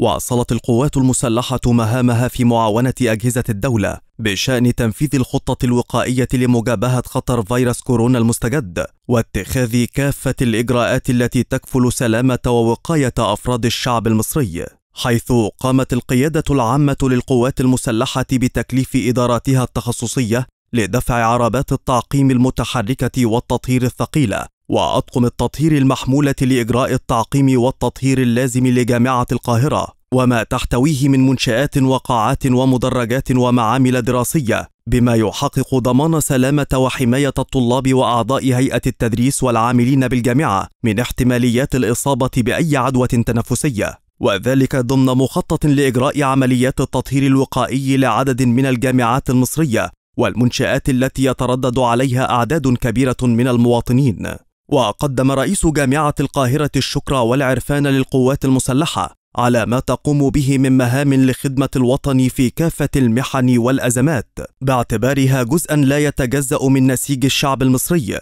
واصلت القوات المسلحه مهامها في معاونه اجهزه الدوله بشان تنفيذ الخطه الوقائيه لمجابهه خطر فيروس كورونا المستجد واتخاذ كافه الاجراءات التي تكفل سلامه ووقايه افراد الشعب المصري حيث قامت القياده العامه للقوات المسلحه بتكليف اداراتها التخصصيه لدفع عربات التعقيم المتحركه والتطهير الثقيله وأطقم التطهير المحمولة لإجراء التعقيم والتطهير اللازم لجامعة القاهرة وما تحتويه من منشآت وقاعات ومدرجات ومعامل دراسية بما يحقق ضمان سلامة وحماية الطلاب وأعضاء هيئة التدريس والعاملين بالجامعة من احتماليات الإصابة بأي عدوى تنفسية وذلك ضمن مخطط لإجراء عمليات التطهير الوقائي لعدد من الجامعات المصرية والمنشآت التي يتردد عليها أعداد كبيرة من المواطنين وقدم رئيس جامعة القاهرة الشكر والعرفان للقوات المسلحة على ما تقوم به من مهام لخدمة الوطن في كافة المحن والأزمات باعتبارها جزءا لا يتجزأ من نسيج الشعب المصري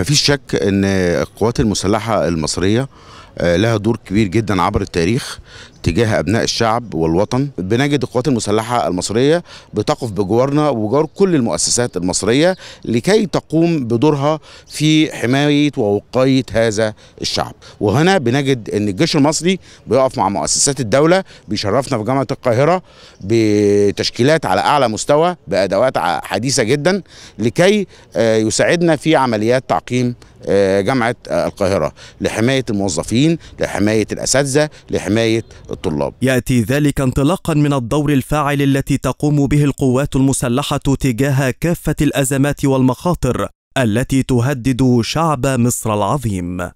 مفيش شك أن القوات المسلحة المصرية آه، لها دور كبير جدا عبر التاريخ تجاه أبناء الشعب والوطن بنجد القوات المسلحة المصرية بتقف بجوارنا وجوار كل المؤسسات المصرية لكي تقوم بدورها في حماية ووقاية هذا الشعب وهنا بنجد أن الجيش المصري بيقف مع مؤسسات الدولة بيشرفنا في جامعة القاهرة بتشكيلات على أعلى مستوى بأدوات حديثة جدا لكي آه، يساعدنا في عمليات تعقيم آه، جامعة آه، القاهرة لحماية الموظفين لحماية الأساتذة لحماية الطلاب يأتي ذلك انطلاقا من الدور الفاعل التي تقوم به القوات المسلحة تجاه كافة الأزمات والمخاطر التي تهدد شعب مصر العظيم